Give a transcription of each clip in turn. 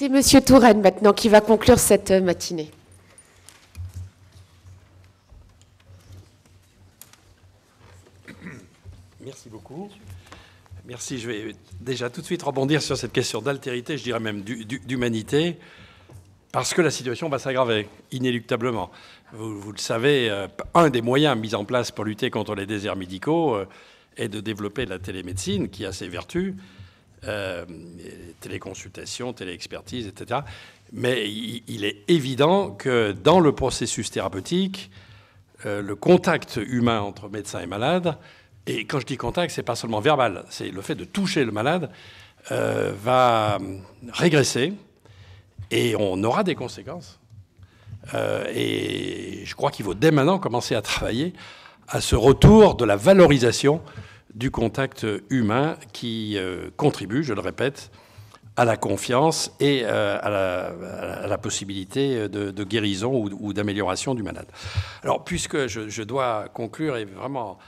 C'est Monsieur Touraine maintenant qui va conclure cette euh, matinée. Merci beaucoup. Merci. Je vais déjà tout de suite rebondir sur cette question d'altérité, je dirais même d'humanité, parce que la situation va s'aggraver inéluctablement. Vous, vous, le savez, euh, un des moyens mis en place pour lutter contre les déserts médicaux euh, est de développer la télémédecine, qui a ses vertus, euh, téléconsultation, téléexpertise, etc. Mais il, est évident que dans le processus thérapeutique, euh, le contact humain entre médecin et malade, et quand je dis contact, c'est pas seulement verbal, c'est le fait de toucher le malade, euh, va régresser et on aura des conséquences. Euh, et je crois qu'il faut dès maintenant commencer à travailler à ce retour de la valorisation du contact humain qui euh, contribue, je le répète, à la confiance et euh, à la, possibilité de, guérison ou, d'amélioration du malade. Alors, puisque je, dois conclure, et vraiment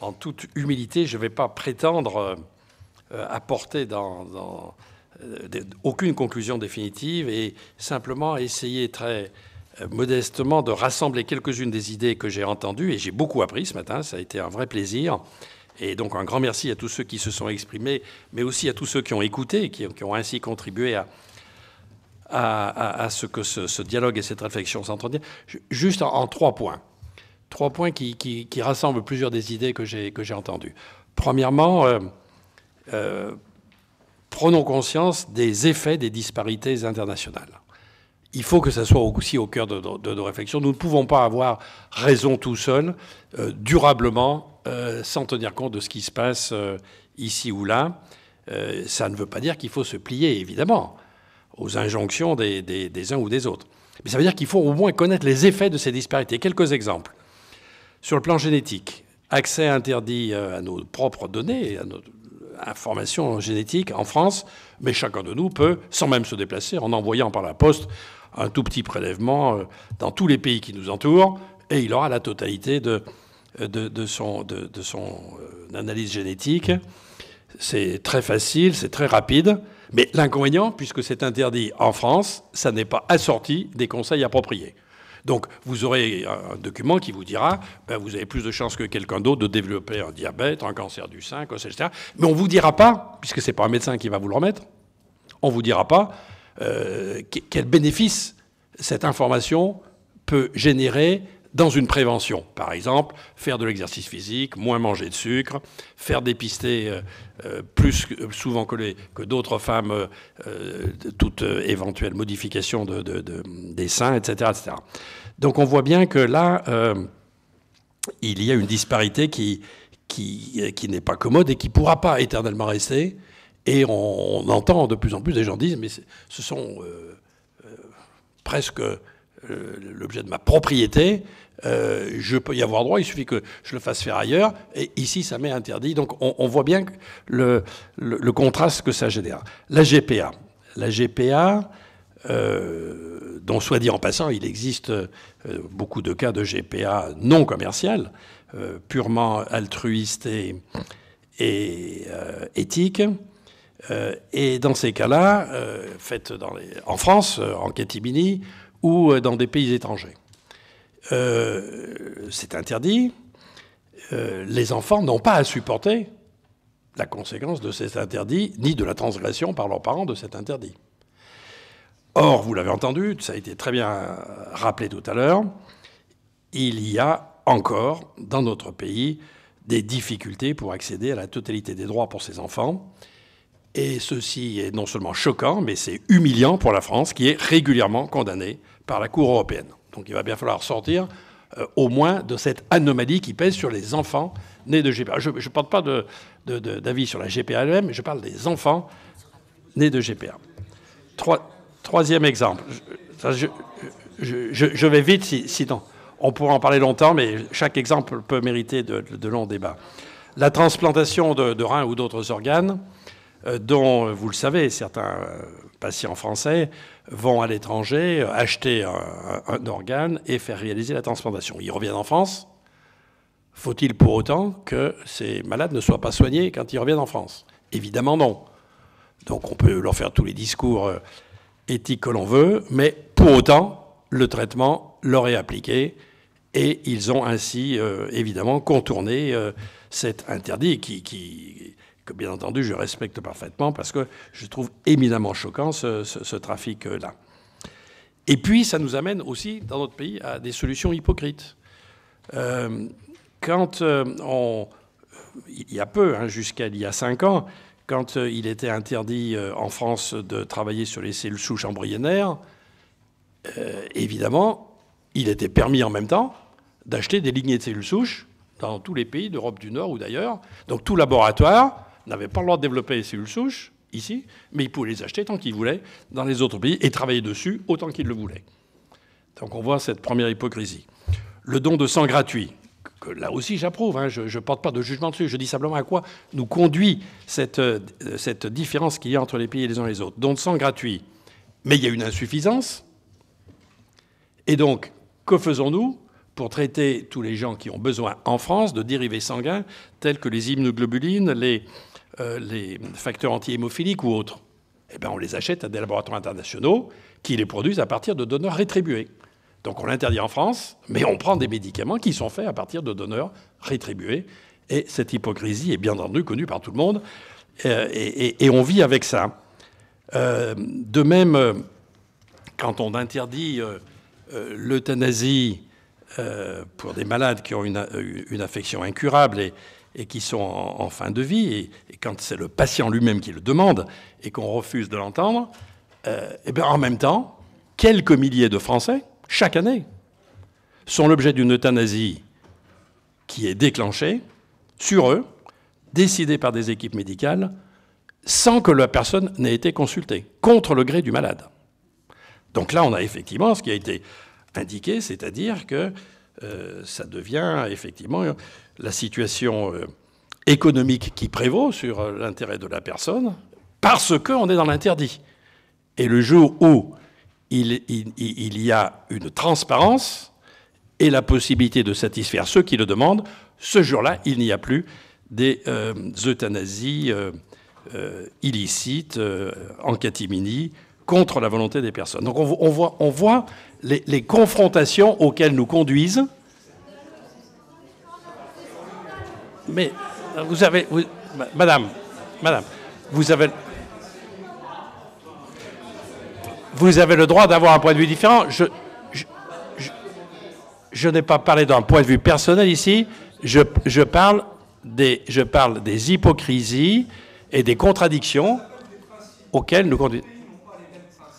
en toute humilité, je ne vais pas prétendre euh, apporter dans, aucune conclusion définitive et simplement essayer très modestement de rassembler quelques-unes des idées que j'ai entendues, et j'ai beaucoup appris ce matin, ça a été un vrai plaisir, et donc un grand merci à tous ceux qui se sont exprimés, mais aussi à tous ceux qui ont écouté qui, ont ainsi contribué à, à, ce que ce, dialogue et cette réflexion s'entendent. Juste en, trois points. Trois points qui, rassemblent plusieurs des idées que j'ai entendues. Premièrement, euh, euh, prenons conscience des effets des disparités internationales. Il faut que ça soit aussi au cœur de, nos réflexions. Nous ne pouvons pas avoir raison tout seul, euh, durablement, euh, sans tenir compte de ce qui se passe euh, ici ou là. Euh, ça ne veut pas dire qu'il faut se plier, évidemment, aux injonctions des, uns ou des autres. Mais ça veut dire qu'il faut au moins connaître les effets de ces disparités. Quelques exemples. Sur le plan génétique, accès interdit à nos propres données, à notre information génétique en France, mais chacun de nous peut, sans même se déplacer, en envoyant par la poste un tout petit prélèvement dans tous les pays qui nous entourent, et il aura la totalité de, euh, de, son, de, son euh, analyse génétique. C'est très facile, c'est très rapide. Mais l'inconvénient, puisque c'est interdit en France, ça n'est pas assorti des conseils appropriés. Donc vous aurez un document qui vous dira, ben, vous avez plus de chances que quelqu'un d'autre de développer un diabète, un cancer du sein, etc. Mais on ne vous dira pas, puisque ce n'est pas un médecin qui va vous le remettre, on ne vous dira pas euh, quel bénéfice cette information peut générer dans une prévention. Par exemple, faire de l'exercice physique, moins manger de sucre, faire dépister euh, euh, plus euh, souvent que, que d'autres femmes toute éventuelle modification de, des seins, etc., Donc on voit bien que là, il y a une disparité qui, qui, n'est pas commode et qui ne pourra pas éternellement rester. Et on, entend de plus en plus des gens disent, mais ce sont presque euh, l'objet de ma propriété, euh, je peux y avoir droit, il suffit que je le fasse faire ailleurs, et ici ça m'est interdit. Donc on, voit bien le, contraste que ça génère. La GPA. La GPA, euh, dont soit dit en passant, il existe beaucoup de cas de GPA non commercial, purement altruiste et, éthique. et dans ces cas-là, faites en France, en Catimini, ou euh, dans des pays étrangers. Euh, c'est interdit. Euh, les enfants n'ont pas à supporter la conséquence de cet interdit, ni de la transgression par leurs parents de cet interdit. Or, vous l'avez entendu, ça a été très bien rappelé tout à l'heure, il y a encore dans notre pays des difficultés pour accéder à la totalité des droits pour ces enfants. Et ceci est non seulement choquant, mais c'est humiliant pour la France qui est régulièrement condamnée par la Cour européenne. Donc il va bien falloir sortir euh, au moins de cette anomalie qui pèse sur les enfants nés de GPA. Je ne parle pas d'avis de, sur la GPA elle-même, je parle des enfants nés de GPA. troisième exemple. Je, vais vite, sinon on pourra en parler longtemps, mais chaque exemple peut mériter de, longs débats. La transplantation de, reins ou d'autres organes, euh, dont, vous le savez, certains euh, patients français vont à l'étranger euh, acheter un, organe et faire réaliser la transplantation. Ils reviennent en France. Faut-il pour autant que ces malades ne soient pas soignés quand ils reviennent en France Évidemment non. Donc on peut leur faire tous les discours euh, éthiques que l'on veut, mais pour autant, le traitement leur est appliqué et ils ont ainsi euh, évidemment contourné cet interdit qui, bien entendu je respecte parfaitement parce que je trouve éminemment choquant ce, trafic-là. Et puis ça nous amène aussi dans notre pays à des solutions hypocrites. Euh, quand euh, on, il y a peu, hein, jusqu'à il y a cinq ans, quand euh, il était interdit en France de travailler sur les cellules souches embryonnaires, évidemment, il était permis en même temps d'acheter des lignées de cellules souches dans tous les pays d'Europe du Nord ou d'ailleurs. Donc tout laboratoire n'avaient pas le droit de développer les cellules souches ici, mais ils pouvaient les acheter tant qu'ils voulaient dans les autres pays et travailler dessus autant qu'ils le voulaient. Donc on voit cette première hypocrisie. Le don de sang gratuit, que là aussi j'approuve, hein, je ne porte pas de jugement dessus, je dis simplement à quoi nous conduit cette, euh, cette différence qu'il y a entre les pays les uns et les autres. Don de sang gratuit, mais il y a une insuffisance. Et donc, que faisons-nous pour traiter tous les gens qui ont besoin en France de dérivés sanguins tels que les immunoglobulines, les, euh, les facteurs antihémophiliques ou autres, eh bien, on les achète à des laboratoires internationaux qui les produisent à partir de donneurs rétribués. Donc on l'interdit en France, mais on prend des médicaments qui sont faits à partir de donneurs rétribués. Et cette hypocrisie est bien entendu connue par tout le monde. Euh, et, on vit avec ça. Euh, de même, quand on interdit l'euthanasie pour des malades qui ont une, une affection incurable et, et qui sont en, fin de vie, et, quand c'est le patient lui-même qui le demande et qu'on refuse de l'entendre, euh, eh ben, en même temps, quelques milliers de Français, chaque année, sont l'objet d'une euthanasie qui est déclenchée sur eux, décidée par des équipes médicales, sans que la personne n'ait été consultée, contre le gré du malade. Donc là, on a effectivement ce qui a été indiqué, c'est-à-dire que euh, ça devient effectivement la situation euh, économique qui prévaut sur euh, l'intérêt de la personne, parce qu'on est dans l'interdit. Et le jour où il, y a une transparence et la possibilité de satisfaire ceux qui le demandent, ce jour-là, il n'y a plus des euthanasies illicites en catimini contre la volonté des personnes. Donc on, voit, on voit les, confrontations auxquelles nous conduisent. Mais vous avez, Madame, Madame, vous avez, vous avez le droit d'avoir un point de vue différent. Je, je, n'ai pas parlé d'un point de vue personnel ici. Je, parle des, je parle des hypocrisies et des contradictions auxquelles nous conduisons.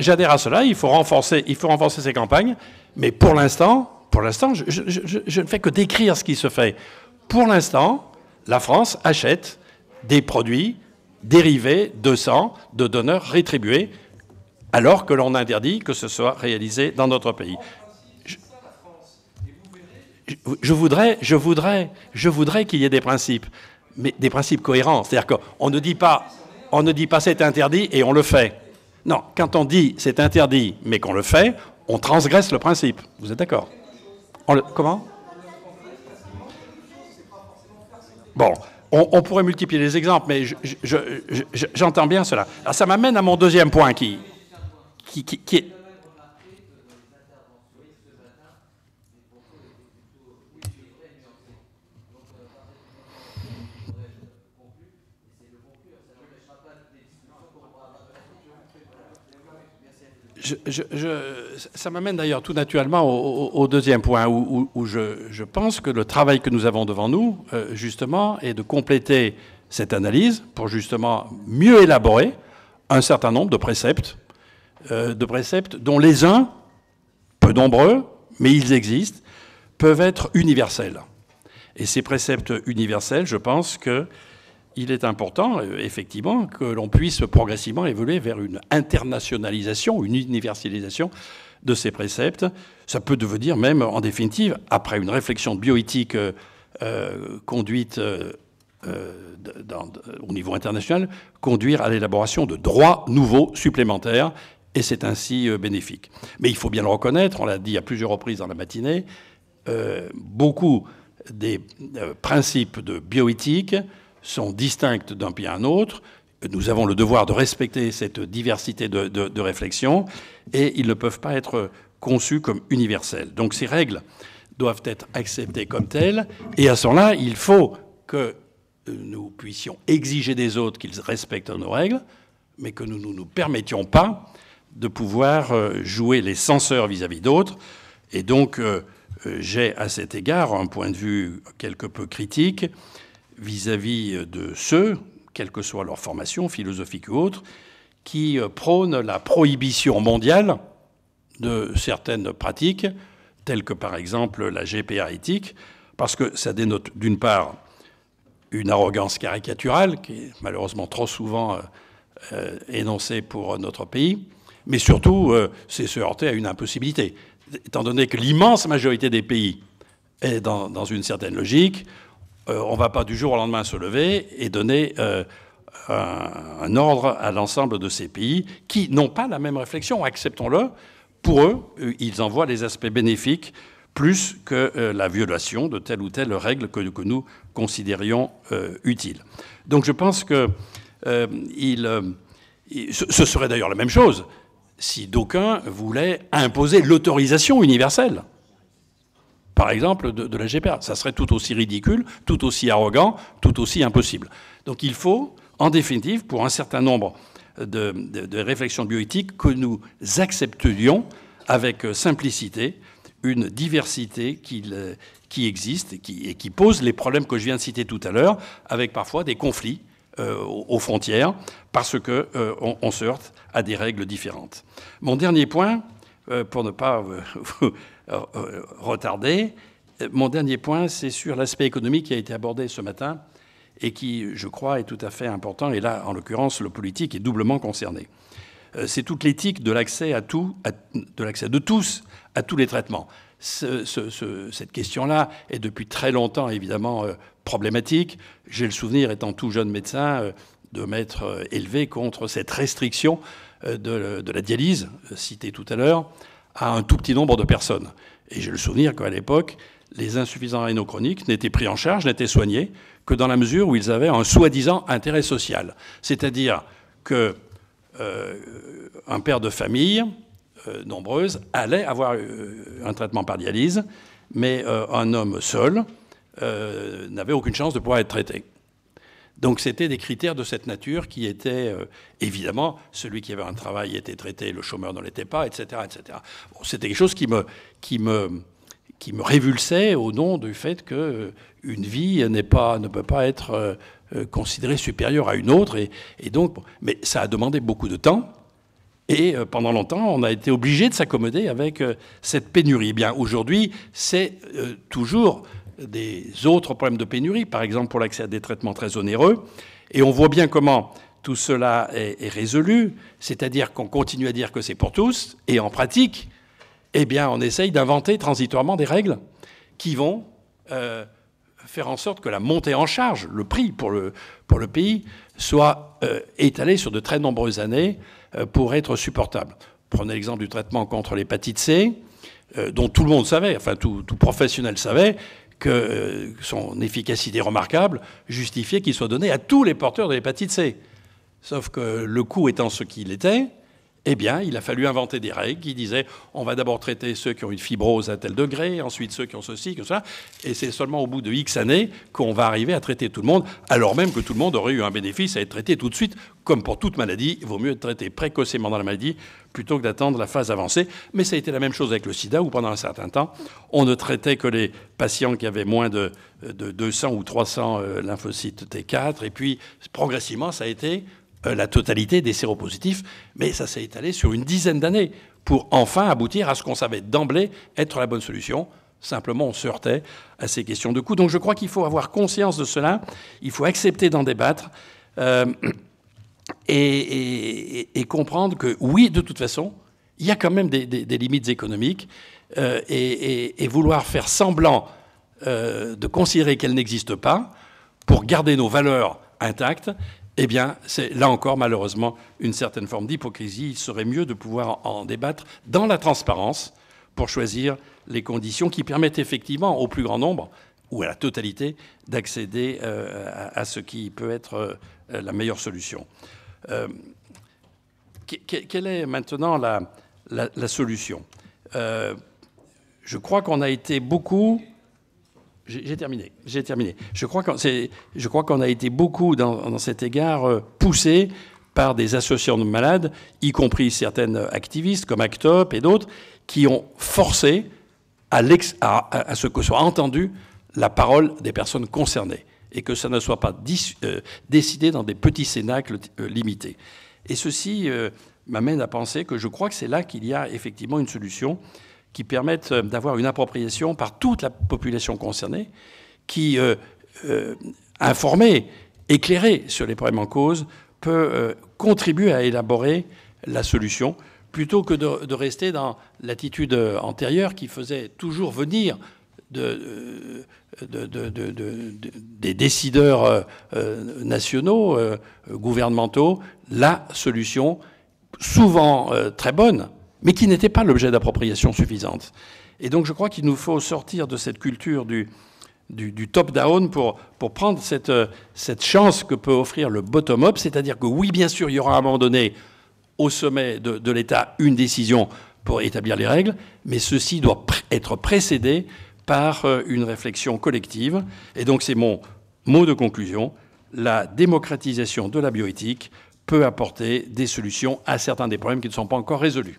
j'adhère à cela. Il faut renforcer, il ces campagnes, mais pour l'instant, pour l'instant, je, ne fais que décrire ce qui se fait. Pour l'instant, la France achète des produits dérivés de sang de donneurs rétribués, alors que l'on interdit que ce soit réalisé dans notre pays. Je voudrais, je voudrais, je voudrais qu'il y ait des principes, mais des principes cohérents. C'est-à-dire qu'on ne dit pas on ne dit pas c'est interdit et on le fait. Non, quand on dit c'est interdit mais qu'on le fait, on transgresse le principe. Vous êtes d'accord Comment Bon, on, pourrait multiplier les exemples, mais j'entends je, bien cela. Alors ça m'amène à mon deuxième point qui, qui est je, ça m'amène d'ailleurs tout naturellement au, deuxième point, où, je, pense que le travail que nous avons devant nous, euh, justement, est de compléter cette analyse pour justement mieux élaborer un certain nombre de préceptes, euh, de préceptes dont les uns, peu nombreux, mais ils existent, peuvent être universels. Et ces préceptes universels, je pense que il est important, euh, effectivement, que l'on puisse progressivement évoluer vers une internationalisation, une universalisation de ces préceptes. Ça peut devenir même, en définitive, après une réflexion bioéthique euh, euh, conduite au niveau international, conduire à l'élaboration de droits nouveaux supplémentaires, et c'est ainsi bénéfique. Mais il faut bien le reconnaître, on l'a dit à plusieurs reprises dans la matinée, beaucoup des principes de bioéthique sont distinctes d'un pays à un autre. Nous avons le devoir de respecter cette diversité de, réflexion et ils ne peuvent pas être conçus comme universels. Donc ces règles doivent être acceptées comme telles et à ce moment-là, il faut que euh, nous puissions exiger des autres qu'ils respectent nos règles, mais que nous ne nous, permettions pas de pouvoir euh, jouer les censeurs vis-à-vis d'autres. Et donc, euh, j'ai à cet égard un point de vue quelque peu critique vis-à-vis euh, de ceux, quelle que soit leur formation philosophique ou autre, qui euh, prônent la prohibition mondiale de certaines pratiques, telles que par exemple la GPA éthique, parce que ça dénote d'une part une arrogance caricaturale, qui est malheureusement trop souvent euh, énoncée pour notre pays, mais surtout c'est se heurter à une impossibilité, étant donné que l'immense majorité des pays est dans une certaine logique, euh, on ne va pas du jour au lendemain se lever et donner euh, un, ordre à l'ensemble de ces pays qui n'ont pas la même réflexion, acceptons-le. Pour eux, euh, ils en voient les aspects bénéfiques plus que la violation de telle ou telle règle que, nous considérions utile. Donc je pense que ce serait d'ailleurs la même chose si d'aucuns voulaient imposer l'autorisation universelle par exemple, de, la GPA. Ça serait tout aussi ridicule, tout aussi arrogant, tout aussi impossible. Donc il faut, en définitive, pour un certain nombre de, réflexions bioéthiques, que nous acceptions avec simplicité une diversité qui, existe et qui, pose les problèmes que je viens de citer tout à l'heure, avec parfois des conflits euh, aux frontières, parce qu'on euh, se heurte à des règles différentes. Mon dernier point, euh, pour ne pas euh, vous euh, retarder. Mon dernier point, c'est sur l'aspect économique qui a été abordé ce matin et qui, je crois, est tout à fait important. Et là, en l'occurrence, le politique est doublement concerné. C'est toute l'éthique de l'accès de tous à tous les traitements. cette question-là est depuis très longtemps évidemment problématique. J'ai le souvenir, étant tout jeune médecin, de m'être élevé contre cette restriction euh, de, la dialyse, euh, citée tout à l'heure, à un tout petit nombre de personnes. Et j'ai le souvenir qu'à l'époque, les insuffisants rénaux chroniques n'étaient pris en charge, n'étaient soignés que dans la mesure où ils avaient un soi-disant intérêt social. C'est-à-dire qu'un euh, père de famille, nombreuse, allait avoir un traitement par dialyse, mais un homme seul n'avait aucune chance de pouvoir être traité. Donc c'était des critères de cette nature qui étaient euh, évidemment celui qui avait un travail était traité, le chômeur n'en était pas, etc., etc. c'était quelque chose qui me qui me qui me révulsait au nom du fait que euh, une vie n'est pas ne peut pas être euh, considérée supérieure à une autre et, et donc mais ça a demandé beaucoup de temps et pendant longtemps on a été obligé de s'accommoder avec cette pénurie. Eh bien aujourd'hui c'est toujours des autres problèmes de pénurie, par exemple pour l'accès à des traitements très onéreux. Et on voit bien comment tout cela est, résolu, c'est-à-dire qu'on continue à dire que c'est pour tous, et en pratique, eh bien, on essaye d'inventer transitoirement des règles qui vont euh, faire en sorte que la montée en charge, le prix pour le, pour le pays, soit euh, étalée sur de très nombreuses années euh, pour être supportable. Prenez l'exemple du traitement contre l'hépatite C, euh, dont tout le monde savait, enfin tout professionnel savait, que euh, son efficacité remarquable justifiait qu'il soit donné à tous les porteurs de l'hépatite C. Sauf que le coût étant ce qu'il était, eh bien, il a fallu inventer des règles qui disaient on va d'abord traiter ceux qui ont une fibrose à tel degré, ensuite ceux qui ont ceci, que cela. Et c'est seulement au bout de X années qu'on va arriver à traiter tout le monde, alors même que tout le monde aurait eu un bénéfice à être traité tout de suite. Comme pour toute maladie, il vaut mieux être traité précocement dans la maladie plutôt que d'attendre la phase avancée. Mais ça a été la même chose avec le sida, où pendant un certain temps, on ne traitait que les patients qui avaient moins de, de 200 ou 300 euh, lymphocytes T4. Et puis, progressivement, ça a été euh, la totalité des séropositifs, mais ça s'est étalé sur une dizaine d'années pour enfin aboutir à ce qu'on savait d'emblée être la bonne solution. Simplement, on se heurtait à ces questions de coût. Donc je crois qu'il faut avoir conscience de cela, il faut accepter d'en débattre euh, et, comprendre que oui, de toute façon, il y a quand même des, limites économiques euh, et, vouloir faire semblant de considérer qu'elles n'existent pas pour garder nos valeurs intactes, eh bien, c'est là encore, malheureusement, une certaine forme d'hypocrisie. Il serait mieux de pouvoir en débattre dans la transparence pour choisir les conditions qui permettent effectivement au plus grand nombre ou à la totalité d'accéder euh, à, ce qui peut être euh, la meilleure solution. Euh, quelle est maintenant la, la solution Je crois qu'on a été beaucoup j'ai terminé. J'ai terminé. Je crois qu'on a été beaucoup dans, cet égard euh, poussé par des associations de malades, y compris certaines activistes comme ACTOP et d'autres, qui ont forcé à, ce que soit entendue la parole des personnes concernées et que ça ne soit pas euh, décidé dans des petits cénacles euh, limités. Et ceci m'amène à penser que je crois que c'est là qu'il y a effectivement une solution qui permettent euh, d'avoir une appropriation par toute la population concernée, qui, euh, euh informée, éclairée sur les problèmes en cause, peut euh, contribuer à élaborer la solution, plutôt que de, rester dans l'attitude antérieure qui faisait toujours venir de, de, des décideurs nationaux, gouvernementaux, la solution souvent très bonne, mais qui n'était pas l'objet d'appropriation suffisante. Et donc je crois qu'il nous faut sortir de cette culture du, du, top-down pour, pour, prendre euh, cette, chance que peut offrir le bottom-up, c'est-à-dire que oui, bien sûr, il y aura à un moment donné au sommet de, l'État une décision pour établir les règles, mais ceci doit être précédé par euh, une réflexion collective. Et donc c'est mon mot de conclusion, la démocratisation de la bioéthique peut apporter des solutions à certains des problèmes qui ne sont pas encore résolus.